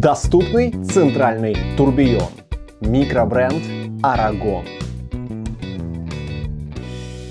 Доступный центральный турбион. Микробренд Арагон.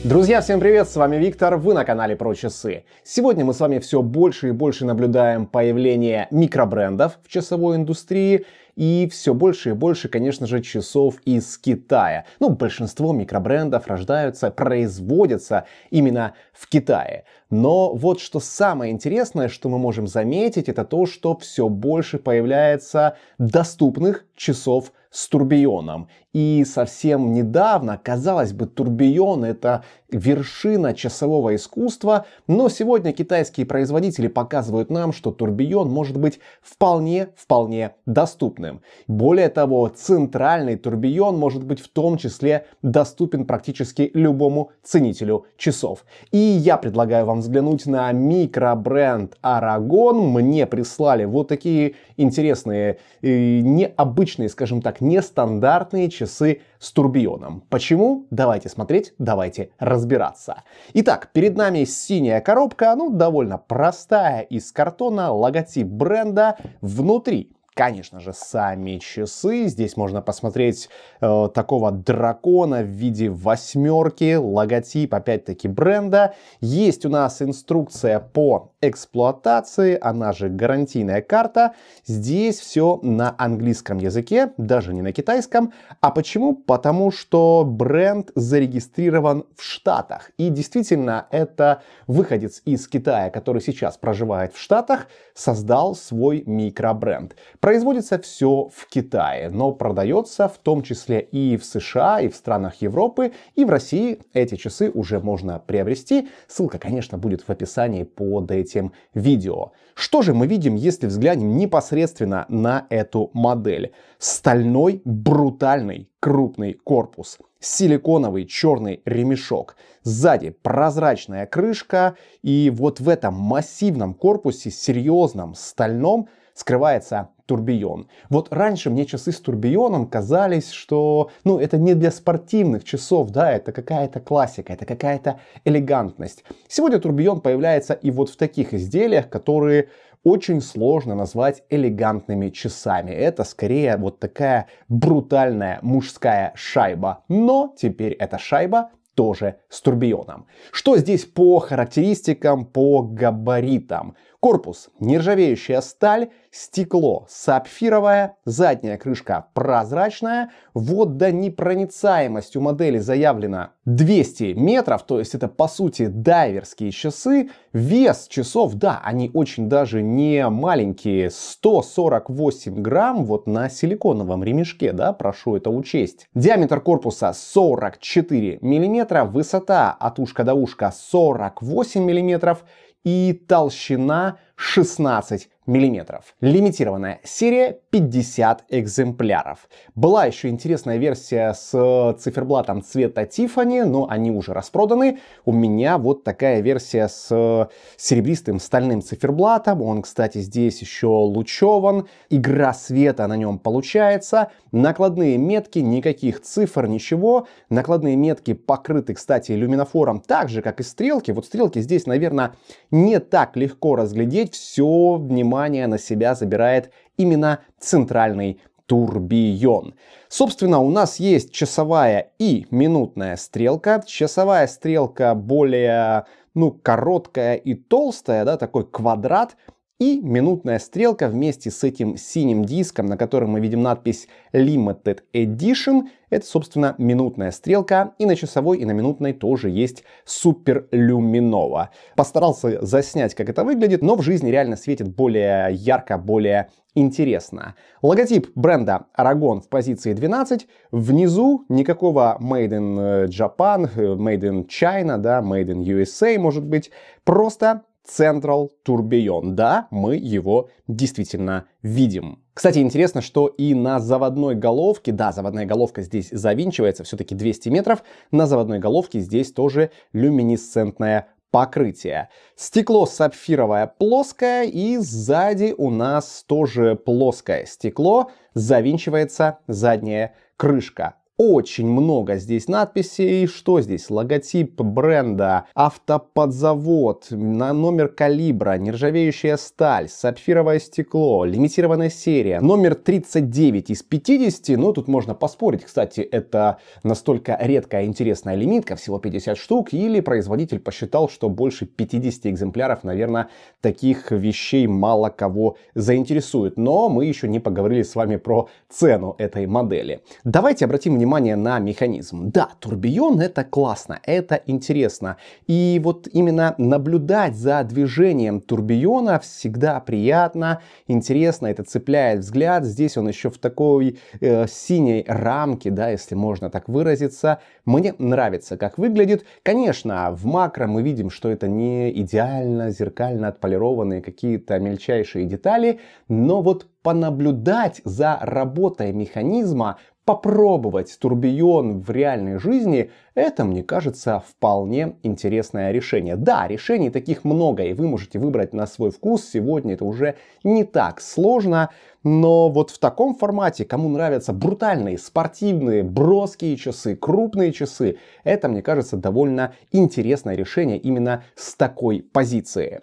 Друзья, всем привет, с вами Виктор, вы на канале Про Часы. Сегодня мы с вами все больше и больше наблюдаем появление микробрендов в часовой индустрии и все больше и больше, конечно же, часов из Китая. Ну, большинство микробрендов рождаются, производятся именно в Китае. Но вот что самое интересное, что мы можем заметить, это то, что все больше появляется доступных часов с Турбионом. И совсем недавно, казалось бы, Турбион это вершина часового искусства, но сегодня китайские производители показывают нам, что Турбион может быть вполне-вполне доступным. Более того, центральный Турбион может быть в том числе доступен практически любому ценителю часов. И я предлагаю вам взглянуть на микробренд Арагон. Мне прислали вот такие интересные, э, необычные необычные, скажем так, нестандартные часы с турбионом. Почему? Давайте смотреть, давайте разбираться. Итак, перед нами синяя коробка, ну, довольно простая, из картона, логотип бренда внутри конечно же, сами часы. Здесь можно посмотреть э, такого дракона в виде восьмерки, логотип, опять-таки, бренда. Есть у нас инструкция по эксплуатации, она же гарантийная карта. Здесь все на английском языке, даже не на китайском. А почему? Потому что бренд зарегистрирован в Штатах. И действительно, это выходец из Китая, который сейчас проживает в Штатах, создал свой микробренд. Производится все в Китае, но продается в том числе и в США, и в странах Европы, и в России эти часы уже можно приобрести. Ссылка, конечно, будет в описании под этим видео. Что же мы видим, если взглянем непосредственно на эту модель? Стальной, брутальный, крупный корпус силиконовый черный ремешок. Сзади прозрачная крышка, и вот в этом массивном корпусе, серьезном, стальном, скрывается турбион. Вот раньше мне часы с турбионом казались, что, ну, это не для спортивных часов, да, это какая-то классика, это какая-то элегантность. Сегодня турбион появляется и вот в таких изделиях, которые очень сложно назвать элегантными часами. Это скорее вот такая брутальная мужская шайба. Но теперь эта шайба тоже с турбионом. Что здесь по характеристикам, по габаритам? Корпус – нержавеющая сталь, стекло – сапфировое, задняя крышка – прозрачная. Водонепроницаемость у модели заявлена 200 метров, то есть это по сути дайверские часы. Вес часов, да, они очень даже не маленькие, 148 грамм вот на силиконовом ремешке, да, прошу это учесть. Диаметр корпуса 44 миллиметра, высота от ушка до ушка 48 миллиметров и толщина 16 миллиметров. Лимитированная серия 50 экземпляров. Была еще интересная версия с э, циферблатом цвета Тифани, но они уже распроданы. У меня вот такая версия с э, серебристым стальным циферблатом. Он, кстати, здесь еще лучеван. Игра света на нем получается. Накладные метки, никаких цифр, ничего. Накладные метки покрыты, кстати, люминофором так же, как и стрелки. Вот стрелки здесь, наверное, не так легко разглядеть, все внимание на себя забирает именно центральный турбион. Собственно, у нас есть часовая и минутная стрелка. Часовая стрелка более ну, короткая и толстая, да, такой квадрат, и минутная стрелка вместе с этим синим диском, на котором мы видим надпись Limited Edition, это, собственно, минутная стрелка, и на часовой, и на минутной тоже есть супер люминова. Постарался заснять, как это выглядит, но в жизни реально светит более ярко, более интересно. Логотип бренда Aragon в позиции 12, внизу никакого Made in Japan, Made in China, да, Made in USA, может быть, просто Central Tourbillon. Да, мы его действительно видим. Кстати, интересно, что и на заводной головке, да, заводная головка здесь завинчивается, все-таки 200 метров, на заводной головке здесь тоже люминесцентная покрытие. Стекло сапфировое плоское и сзади у нас тоже плоское стекло, завинчивается задняя крышка очень много здесь надписей. Что здесь? Логотип бренда, автоподзавод, номер калибра, нержавеющая сталь, сапфировое стекло, лимитированная серия, номер 39 из 50. Ну, тут можно поспорить, кстати, это настолько редкая интересная лимитка, всего 50 штук, или производитель посчитал, что больше 50 экземпляров, наверное, таких вещей мало кого заинтересует. Но мы еще не поговорили с вами про цену этой модели. Давайте обратим внимание внимание на механизм. Да, турбион это классно, это интересно. И вот именно наблюдать за движением турбиона всегда приятно, интересно, это цепляет взгляд. Здесь он еще в такой э, синей рамке, да, если можно так выразиться. Мне нравится, как выглядит. Конечно, в макро мы видим, что это не идеально, зеркально отполированные какие-то мельчайшие детали, но вот понаблюдать за работой механизма, попробовать турбион в реальной жизни, это, мне кажется, вполне интересное решение. Да, решений таких много, и вы можете выбрать на свой вкус. Сегодня это уже не так сложно, но вот в таком формате, кому нравятся брутальные, спортивные, броские часы, крупные часы, это, мне кажется, довольно интересное решение именно с такой позиции.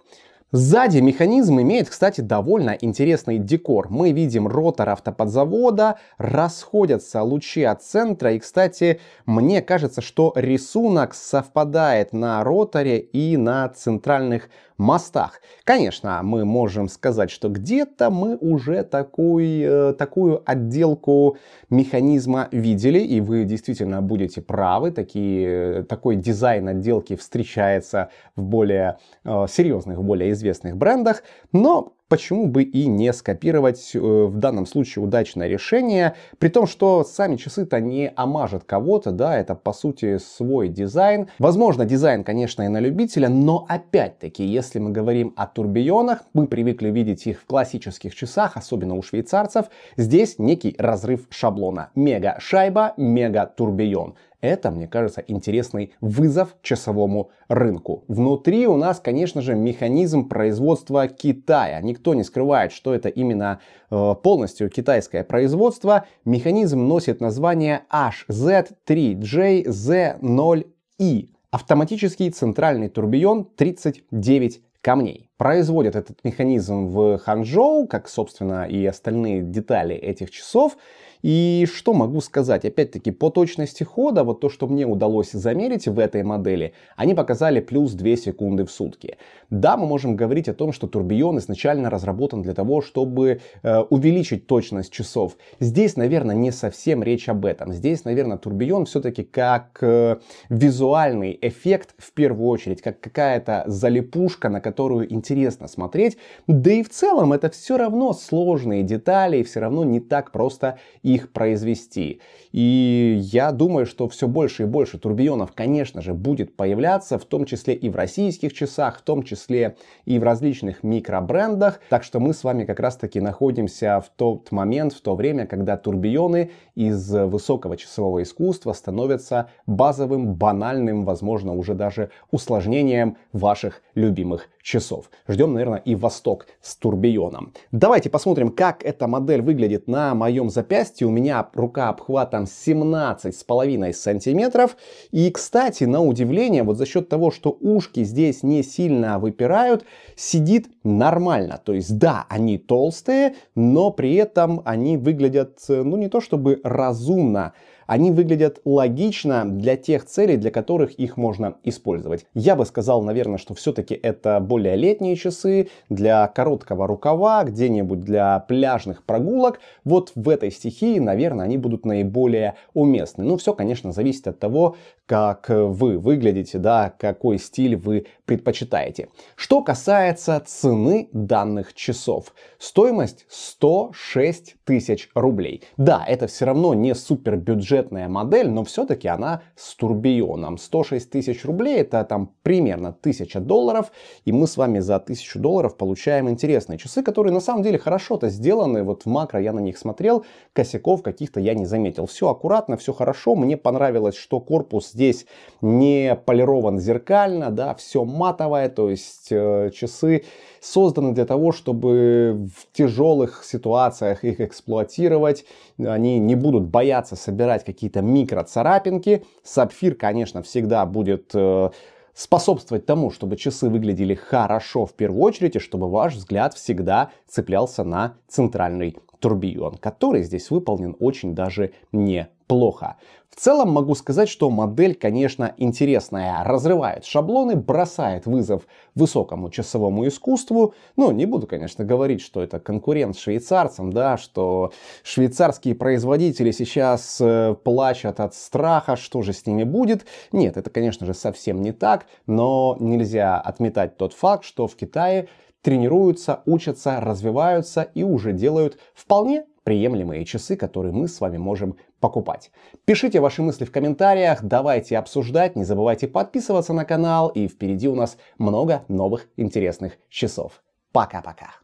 Сзади механизм имеет, кстати, довольно интересный декор. Мы видим ротор автоподзавода, расходятся лучи от центра. И, кстати, мне кажется, что рисунок совпадает на роторе и на центральных мостах. Конечно, мы можем сказать, что где-то мы уже такой, э, такую отделку механизма видели, и вы действительно будете правы, такие, э, такой дизайн отделки встречается в более э, серьезных, более известных брендах, но почему бы и не скопировать э, в данном случае удачное решение, при том, что сами часы-то не омажат кого-то, да, это по сути свой дизайн. Возможно, дизайн, конечно, и на любителя, но опять-таки, если мы говорим о турбионах, мы привыкли видеть их в классических часах, особенно у швейцарцев, здесь некий разрыв шаблона. Мега шайба, мега турбион. Это, мне кажется, интересный вызов часовому рынку. Внутри у нас, конечно же, механизм производства Китая. Никто не скрывает, что это именно э, полностью китайское производство. Механизм носит название HZ3JZ0I. Автоматический центральный турбион 39 камней. Производят этот механизм в Ханчжоу, как, собственно, и остальные детали этих часов. И что могу сказать? Опять-таки, по точности хода, вот то, что мне удалось замерить в этой модели, они показали плюс 2 секунды в сутки. Да, мы можем говорить о том, что турбион изначально разработан для того, чтобы э, увеличить точность часов. Здесь, наверное, не совсем речь об этом. Здесь, наверное, турбион все-таки как э, визуальный эффект в первую очередь, как какая-то залипушка, на которую интересно смотреть. Да и в целом это все равно сложные детали, и все равно не так просто и их произвести. И я думаю, что все больше и больше турбионов, конечно же, будет появляться, в том числе и в российских часах, в том числе и в различных микробрендах. Так что мы с вами как раз-таки находимся в тот момент, в то время, когда турбионы из высокого часового искусства становятся базовым, банальным, возможно, уже даже усложнением ваших любимых часов. Ждем, наверное, и Восток с турбионом. Давайте посмотрим, как эта модель выглядит на моем запястье у меня рука обхватом 17,5 сантиметров. И, кстати, на удивление, вот за счет того, что ушки здесь не сильно выпирают, сидит нормально. То есть, да, они толстые, но при этом они выглядят, э, ну, не то чтобы разумно они выглядят логично для тех целей, для которых их можно использовать. Я бы сказал, наверное, что все-таки это более летние часы, для короткого рукава, где-нибудь для пляжных прогулок. Вот в этой стихии, наверное, они будут наиболее уместны. Ну, все, конечно, зависит от того, как вы выглядите, да, какой стиль вы предпочитаете. Что касается цены данных часов. Стоимость 106 тысяч рублей. Да, это все равно не супер бюджет бюджетная модель, но все-таки она с турбионом. 106 тысяч рублей это там примерно 1000 долларов, и мы с вами за 1000 долларов получаем интересные часы, которые на самом деле хорошо-то сделаны. Вот в макро я на них смотрел, косяков каких-то я не заметил. Все аккуратно, все хорошо. Мне понравилось, что корпус здесь не полирован зеркально, да, все матовое, то есть э, часы созданы для того, чтобы в тяжелых ситуациях их эксплуатировать. Они не будут бояться собирать оставлять какие-то микроцарапинки. Сапфир, конечно, всегда будет э, способствовать тому, чтобы часы выглядели хорошо в первую очередь, и чтобы ваш взгляд всегда цеплялся на центральный турбион, который здесь выполнен очень даже не плохо. В целом могу сказать, что модель, конечно, интересная. Разрывает шаблоны, бросает вызов высокому часовому искусству. Ну, не буду, конечно, говорить, что это конкурент швейцарцам, да, что швейцарские производители сейчас э, плачут от страха, что же с ними будет. Нет, это, конечно же, совсем не так, но нельзя отметать тот факт, что в Китае тренируются, учатся, развиваются и уже делают вполне приемлемые часы, которые мы с вами можем покупать. Пишите ваши мысли в комментариях, давайте обсуждать, не забывайте подписываться на канал, и впереди у нас много новых интересных часов. Пока-пока.